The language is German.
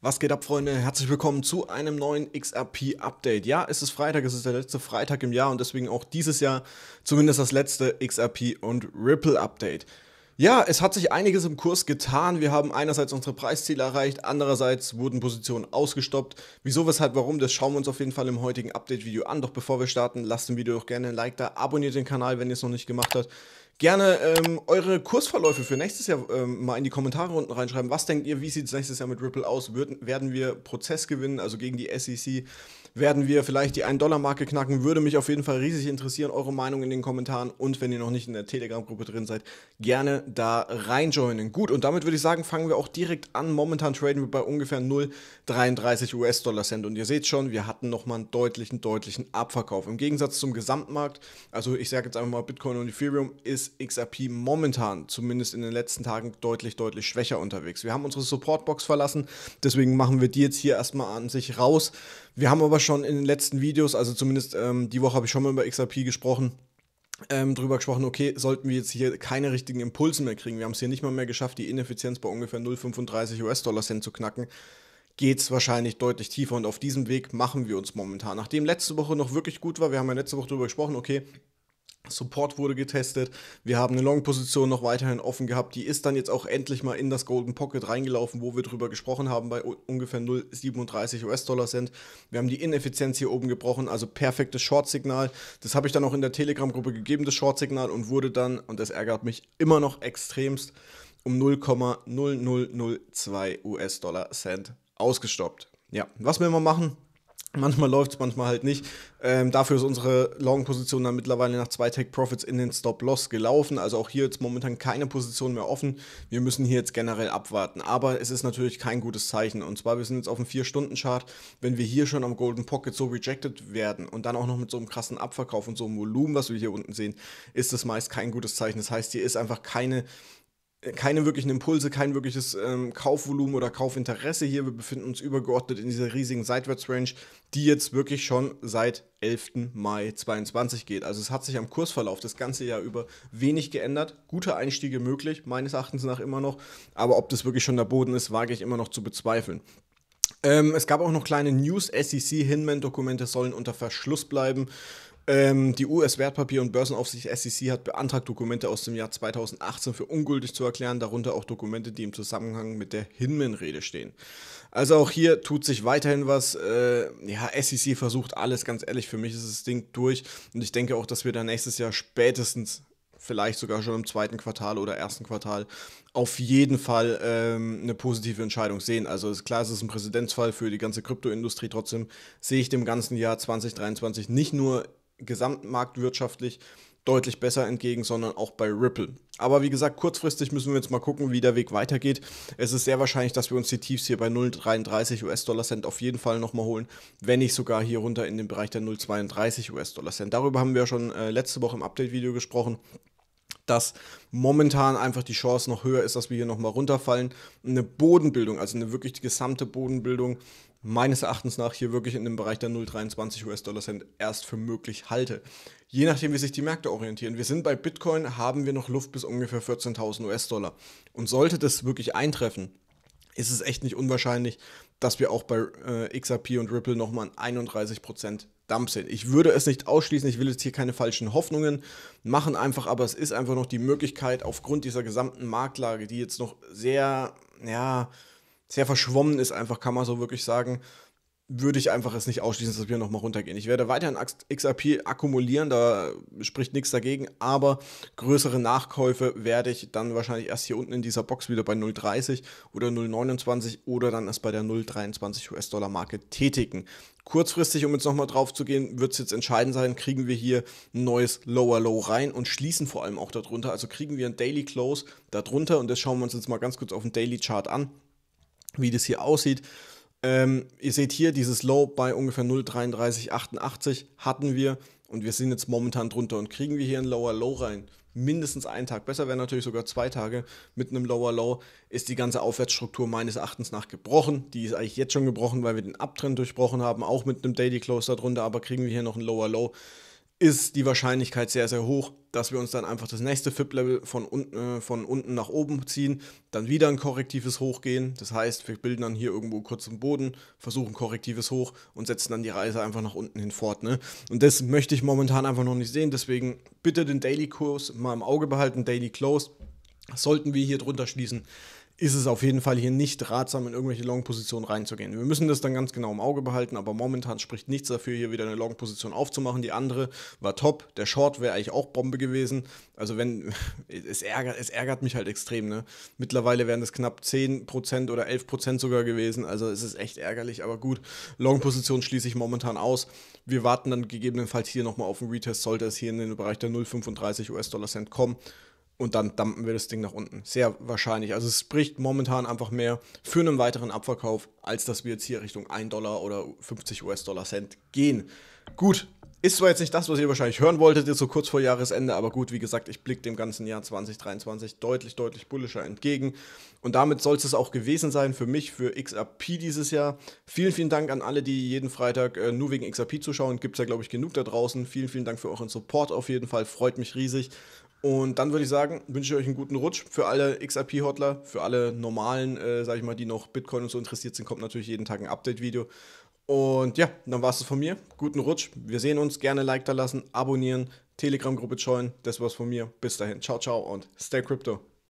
Was geht ab, Freunde? Herzlich willkommen zu einem neuen XRP-Update. Ja, es ist Freitag, es ist der letzte Freitag im Jahr und deswegen auch dieses Jahr zumindest das letzte XRP und Ripple-Update. Ja, es hat sich einiges im Kurs getan. Wir haben einerseits unsere Preisziele erreicht, andererseits wurden Positionen ausgestoppt. Wieso, weshalb, warum, das schauen wir uns auf jeden Fall im heutigen Update-Video an. Doch bevor wir starten, lasst dem Video doch gerne ein Like da, abonniert den Kanal, wenn ihr es noch nicht gemacht habt. Gerne ähm, eure Kursverläufe für nächstes Jahr ähm, mal in die Kommentare unten reinschreiben. Was denkt ihr, wie sieht es nächstes Jahr mit Ripple aus? Wird, werden wir Prozess gewinnen, also gegen die SEC? werden wir vielleicht die 1-Dollar-Marke knacken. Würde mich auf jeden Fall riesig interessieren, eure Meinung in den Kommentaren. Und wenn ihr noch nicht in der Telegram-Gruppe drin seid, gerne da reinjoinen. Gut, und damit würde ich sagen, fangen wir auch direkt an. Momentan traden wir bei ungefähr 0,33 US-Dollar-Cent. Und ihr seht schon, wir hatten nochmal einen deutlichen, deutlichen Abverkauf. Im Gegensatz zum Gesamtmarkt, also ich sage jetzt einfach mal, Bitcoin und Ethereum ist XRP momentan, zumindest in den letzten Tagen, deutlich, deutlich schwächer unterwegs. Wir haben unsere Supportbox verlassen, deswegen machen wir die jetzt hier erstmal an sich raus. Wir haben aber schon in den letzten Videos, also zumindest ähm, die Woche habe ich schon mal über XRP gesprochen, ähm, drüber gesprochen, okay, sollten wir jetzt hier keine richtigen Impulse mehr kriegen. Wir haben es hier nicht mal mehr geschafft, die Ineffizienz bei ungefähr 0,35 US-Dollar-Cent zu knacken geht es wahrscheinlich deutlich tiefer. Und auf diesem Weg machen wir uns momentan. Nachdem letzte Woche noch wirklich gut war, wir haben ja letzte Woche darüber gesprochen, okay, Support wurde getestet. Wir haben eine Long-Position noch weiterhin offen gehabt. Die ist dann jetzt auch endlich mal in das Golden Pocket reingelaufen, wo wir drüber gesprochen haben, bei ungefähr 0,37 US-Dollar Cent. Wir haben die Ineffizienz hier oben gebrochen, also perfektes Short-Signal. Das habe ich dann auch in der Telegram-Gruppe gegeben, das Short-Signal, und wurde dann, und das ärgert mich immer noch extremst, um 0,0002 US-Dollar Cent ausgestoppt. Ja, was wir immer machen, Manchmal läuft es, manchmal halt nicht. Ähm, dafür ist unsere Long-Position dann mittlerweile nach zwei Take-Profits in den Stop-Loss gelaufen. Also auch hier jetzt momentan keine Position mehr offen. Wir müssen hier jetzt generell abwarten. Aber es ist natürlich kein gutes Zeichen. Und zwar, wir sind jetzt auf dem 4-Stunden-Chart. Wenn wir hier schon am Golden Pocket so rejected werden und dann auch noch mit so einem krassen Abverkauf und so einem Volumen, was wir hier unten sehen, ist das meist kein gutes Zeichen. Das heißt, hier ist einfach keine keine wirklichen Impulse, kein wirkliches ähm, Kaufvolumen oder Kaufinteresse hier. Wir befinden uns übergeordnet in dieser riesigen Seitwärtsrange, die jetzt wirklich schon seit 11. Mai 22 geht. Also es hat sich am Kursverlauf das ganze Jahr über wenig geändert. Gute Einstiege möglich, meines Erachtens nach immer noch. Aber ob das wirklich schon der Boden ist, wage ich immer noch zu bezweifeln. Ähm, es gab auch noch kleine News. SEC-Hinman-Dokumente sollen unter Verschluss bleiben. Ähm, die US-Wertpapier- und Börsenaufsicht SEC hat beantragt, Dokumente aus dem Jahr 2018 für ungültig zu erklären, darunter auch Dokumente, die im Zusammenhang mit der Hinman-Rede stehen. Also auch hier tut sich weiterhin was. Äh, ja, SEC versucht alles, ganz ehrlich, für mich ist das Ding durch und ich denke auch, dass wir da nächstes Jahr spätestens vielleicht sogar schon im zweiten Quartal oder ersten Quartal auf jeden Fall ähm, eine positive Entscheidung sehen. Also ist klar, es ist ein Präzedenzfall für die ganze Kryptoindustrie. Trotzdem sehe ich dem ganzen Jahr 2023 nicht nur gesamtmarktwirtschaftlich deutlich besser entgegen, sondern auch bei Ripple. Aber wie gesagt, kurzfristig müssen wir jetzt mal gucken, wie der Weg weitergeht. Es ist sehr wahrscheinlich, dass wir uns die Tiefs hier bei 0,33 US-Dollar-Cent auf jeden Fall nochmal holen, wenn nicht sogar hier runter in den Bereich der 0,32 US-Dollar-Cent. Darüber haben wir schon äh, letzte Woche im Update-Video gesprochen dass momentan einfach die Chance noch höher ist, dass wir hier nochmal runterfallen. Eine Bodenbildung, also eine wirklich gesamte Bodenbildung, meines Erachtens nach hier wirklich in dem Bereich der 0,23 US-Dollar-Cent erst für möglich halte. Je nachdem, wie sich die Märkte orientieren. Wir sind bei Bitcoin, haben wir noch Luft bis ungefähr 14.000 US-Dollar. Und sollte das wirklich eintreffen, ist es echt nicht unwahrscheinlich, dass wir auch bei äh, XRP und Ripple nochmal 31% Dump sehen. Ich würde es nicht ausschließen, ich will jetzt hier keine falschen Hoffnungen machen, einfach, aber es ist einfach noch die Möglichkeit, aufgrund dieser gesamten Marktlage, die jetzt noch sehr, ja, sehr verschwommen ist, einfach kann man so wirklich sagen, würde ich einfach es nicht ausschließen, dass wir nochmal runtergehen. Ich werde weiterhin XRP akkumulieren, da spricht nichts dagegen, aber größere Nachkäufe werde ich dann wahrscheinlich erst hier unten in dieser Box wieder bei 0,30 oder 0,29 oder dann erst bei der 0,23 US-Dollar-Marke tätigen. Kurzfristig, um jetzt nochmal drauf zu gehen, wird es jetzt entscheidend sein, kriegen wir hier ein neues Lower Low rein und schließen vor allem auch darunter. Also kriegen wir ein Daily Close darunter und das schauen wir uns jetzt mal ganz kurz auf dem Daily Chart an, wie das hier aussieht. Ähm, ihr seht hier dieses Low bei ungefähr 0,3388 hatten wir und wir sind jetzt momentan drunter und kriegen wir hier ein Lower Low rein. Mindestens einen Tag, besser wäre natürlich sogar zwei Tage mit einem Lower Low, ist die ganze Aufwärtsstruktur meines Erachtens nach gebrochen. Die ist eigentlich jetzt schon gebrochen, weil wir den Abtrend durchbrochen haben, auch mit einem Daily Close darunter, aber kriegen wir hier noch ein Lower Low, ist die Wahrscheinlichkeit sehr, sehr hoch, dass wir uns dann einfach das nächste FIP-Level von, unten, äh, von unten nach oben ziehen, dann wieder ein korrektives Hoch gehen. Das heißt, wir bilden dann hier irgendwo kurz im Boden, versuchen korrektives Hoch und setzen dann die Reise einfach nach unten hin fort. Ne? Und das möchte ich momentan einfach noch nicht sehen. Deswegen bitte den Daily-Kurs mal im Auge behalten, Daily Close. Sollten wir hier drunter schließen, ist es auf jeden Fall hier nicht ratsam, in irgendwelche Long-Positionen reinzugehen. Wir müssen das dann ganz genau im Auge behalten, aber momentan spricht nichts dafür, hier wieder eine Long-Position aufzumachen. Die andere war top, der Short wäre eigentlich auch Bombe gewesen. Also wenn, es ärgert, es ärgert mich halt extrem. Ne? Mittlerweile wären das knapp 10% oder 11% sogar gewesen, also es ist echt ärgerlich, aber gut. Long-Position schließe ich momentan aus. Wir warten dann gegebenenfalls hier nochmal auf den Retest, sollte es hier in den Bereich der 0,35 US-Dollar-Cent kommen und dann dumpen wir das Ding nach unten. Sehr wahrscheinlich. Also es spricht momentan einfach mehr für einen weiteren Abverkauf, als dass wir jetzt hier Richtung 1 Dollar oder 50 US-Dollar Cent gehen. Gut, ist zwar jetzt nicht das, was ihr wahrscheinlich hören wolltet, jetzt so kurz vor Jahresende, aber gut, wie gesagt, ich blicke dem ganzen Jahr 2023 deutlich, deutlich bullischer entgegen. Und damit soll es auch gewesen sein für mich, für XRP dieses Jahr. Vielen, vielen Dank an alle, die jeden Freitag äh, nur wegen XRP zuschauen. Gibt es ja, glaube ich, genug da draußen. Vielen, vielen Dank für euren Support auf jeden Fall. Freut mich riesig. Und dann würde ich sagen, wünsche ich euch einen guten Rutsch für alle XRP-Hodler, für alle normalen, äh, sag ich mal, die noch Bitcoin und so interessiert sind, kommt natürlich jeden Tag ein Update-Video. Und ja, dann war es von mir. Guten Rutsch. Wir sehen uns. Gerne Like da lassen, abonnieren, Telegram-Gruppe joinen. Das war's von mir. Bis dahin. Ciao, ciao und stay crypto.